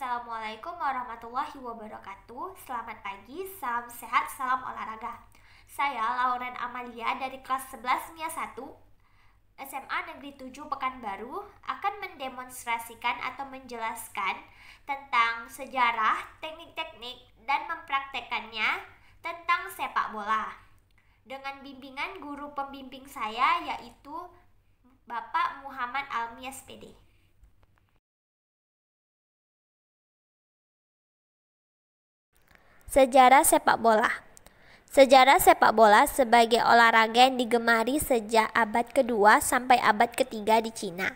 Assalamualaikum warahmatullahi wabarakatuh. Selamat pagi, salam sehat, salam olahraga. Saya Lauren Amalia dari kelas 11 MIA 1 SMA Negeri 7 Pekanbaru akan mendemonstrasikan atau menjelaskan tentang sejarah, teknik-teknik, dan mempraktekannya tentang sepak bola. Dengan bimbingan guru pembimbing saya yaitu Bapak Muhammad Almias Pd. Sejarah sepak bola. Sejarah sepak bola sebagai olahraga yang digemari sejak abad kedua sampai abad ketiga di Cina.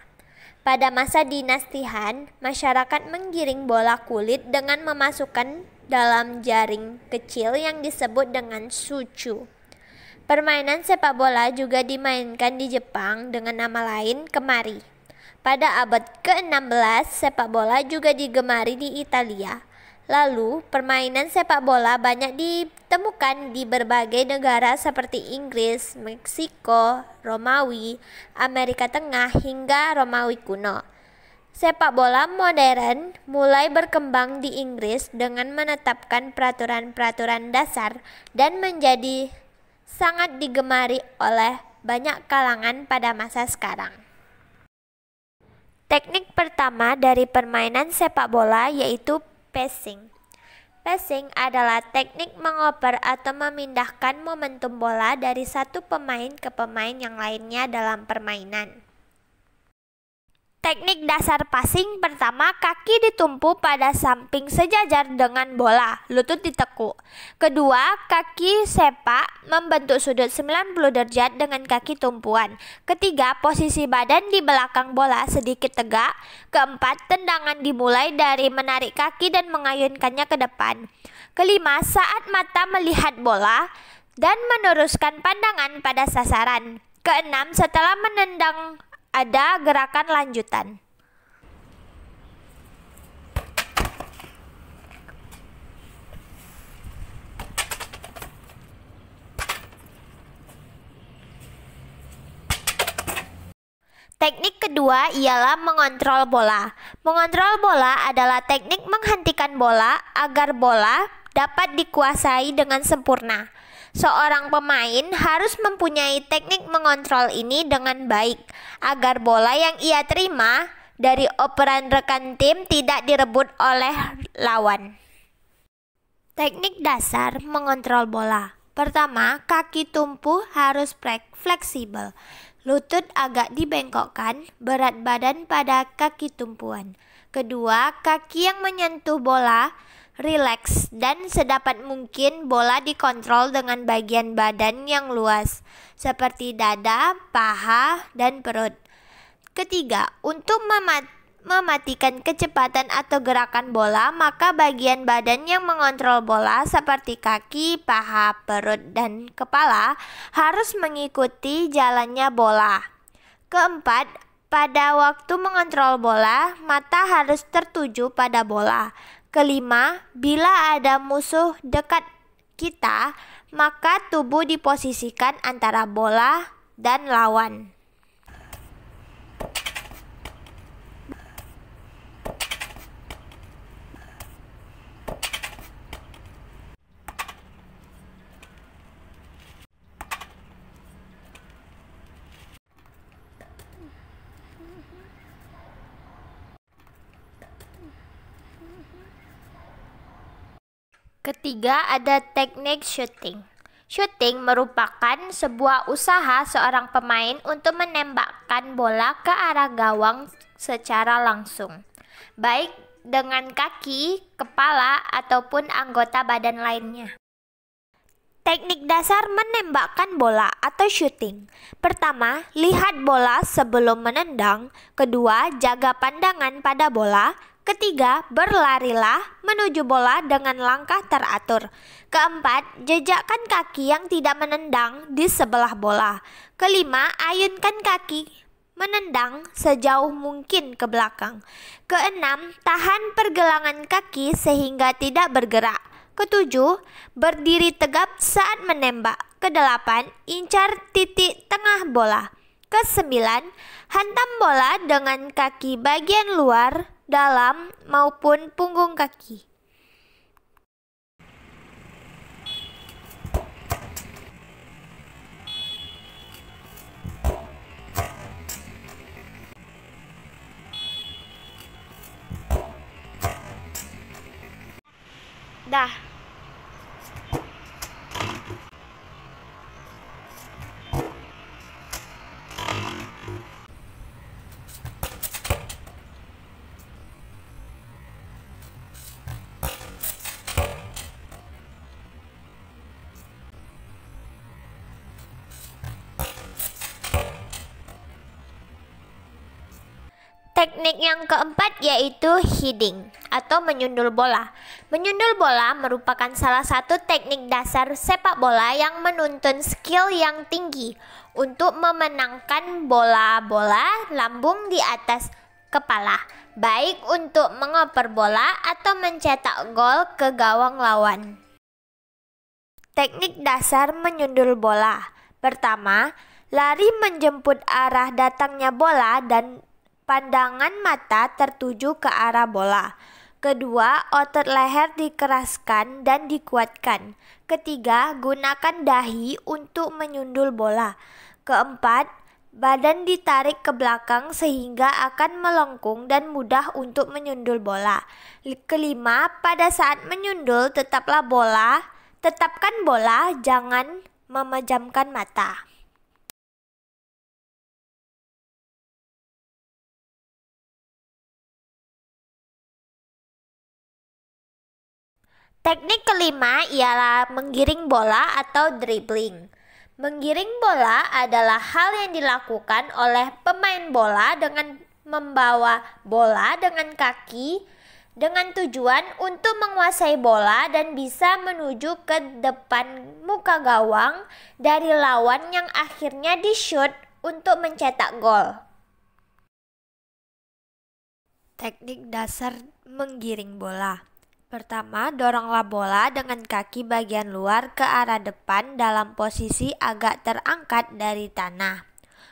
Pada masa dinasti Han, masyarakat menggiring bola kulit dengan memasukkan dalam jaring kecil yang disebut dengan sucu. Permainan sepak bola juga dimainkan di Jepang dengan nama lain kemari. Pada abad ke-16, sepak bola juga digemari di Italia. Lalu, permainan sepak bola banyak ditemukan di berbagai negara seperti Inggris, Meksiko, Romawi, Amerika Tengah, hingga Romawi kuno. Sepak bola modern mulai berkembang di Inggris dengan menetapkan peraturan-peraturan dasar dan menjadi sangat digemari oleh banyak kalangan pada masa sekarang. Teknik pertama dari permainan sepak bola yaitu passing. Passing adalah teknik mengoper atau memindahkan momentum bola dari satu pemain ke pemain yang lainnya dalam permainan. Teknik dasar passing pertama, kaki ditumpu pada samping sejajar dengan bola, lutut ditekuk. Kedua, kaki sepak membentuk sudut 90 derajat dengan kaki tumpuan. Ketiga, posisi badan di belakang bola sedikit tegak. Keempat, tendangan dimulai dari menarik kaki dan mengayunkannya ke depan. Kelima, saat mata melihat bola dan meneruskan pandangan pada sasaran. Keenam, setelah menendang ada gerakan lanjutan. Teknik kedua ialah mengontrol bola. Mengontrol bola adalah teknik menghentikan bola agar bola dapat dikuasai dengan sempurna. Seorang pemain harus mempunyai teknik mengontrol ini dengan baik agar bola yang ia terima dari operan rekan tim tidak direbut oleh lawan. Teknik dasar mengontrol bola. Pertama, kaki tumpu harus fleksibel. Lutut agak dibengkokkan, berat badan pada kaki tumpuan. Kedua, kaki yang menyentuh bola Relax dan sedapat mungkin bola dikontrol dengan bagian badan yang luas, seperti dada, paha, dan perut. Ketiga, untuk memat mematikan kecepatan atau gerakan bola, maka bagian badan yang mengontrol bola seperti kaki, paha, perut, dan kepala harus mengikuti jalannya bola. Keempat, pada waktu mengontrol bola, mata harus tertuju pada bola. Kelima, bila ada musuh dekat kita, maka tubuh diposisikan antara bola dan lawan. ketiga ada teknik shooting. Shooting merupakan sebuah usaha seorang pemain untuk menembakkan bola ke arah gawang secara langsung, baik dengan kaki, kepala, ataupun anggota badan lainnya. Teknik dasar menembakkan bola atau shooting. Pertama, lihat bola sebelum menendang. Kedua, jaga pandangan pada bola. Ketiga, berlarilah menuju bola dengan langkah teratur. Keempat, jejakkan kaki yang tidak menendang di sebelah bola. Kelima, ayunkan kaki menendang sejauh mungkin ke belakang. Keenam, tahan pergelangan kaki sehingga tidak bergerak. Ketujuh, berdiri tegap saat menembak. Kedelapan, incar titik tengah bola. Kesembilan, hantam bola dengan kaki bagian luar dalam maupun punggung kaki. Dah. Teknik yang keempat yaitu heading atau menyundul bola. Menyundul bola merupakan salah satu teknik dasar sepak bola yang menuntun skill yang tinggi untuk memenangkan bola-bola lambung di atas kepala, baik untuk mengoper bola atau mencetak gol ke gawang lawan. Teknik dasar menyundul bola. Pertama, lari menjemput arah datangnya bola dan Pandangan mata tertuju ke arah bola. Kedua, otot leher dikeraskan dan dikuatkan. Ketiga, gunakan dahi untuk menyundul bola. Keempat, badan ditarik ke belakang sehingga akan melengkung dan mudah untuk menyundul bola. Kelima, pada saat menyundul tetaplah bola, tetapkan bola, jangan memejamkan mata. Teknik kelima ialah menggiring bola atau dribbling. Menggiring bola adalah hal yang dilakukan oleh pemain bola dengan membawa bola dengan kaki dengan tujuan untuk menguasai bola dan bisa menuju ke depan muka gawang dari lawan yang akhirnya di-shoot untuk mencetak gol. Teknik dasar menggiring bola Pertama, doronglah bola dengan kaki bagian luar ke arah depan dalam posisi agak terangkat dari tanah.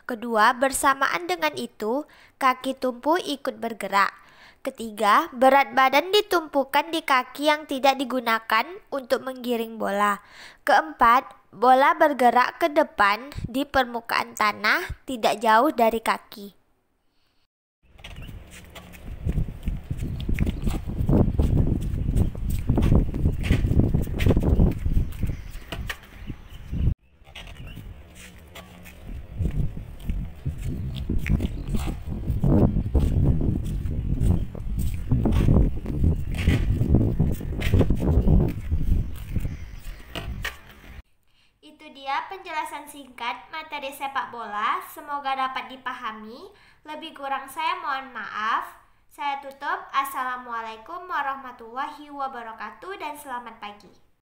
Kedua, bersamaan dengan itu, kaki tumpu ikut bergerak. Ketiga, berat badan ditumpukan di kaki yang tidak digunakan untuk menggiring bola. Keempat, bola bergerak ke depan di permukaan tanah tidak jauh dari kaki. penjelasan singkat materi sepak bola, semoga dapat dipahami. Lebih kurang saya mohon maaf. Saya tutup. Assalamualaikum warahmatullahi wabarakatuh dan selamat pagi.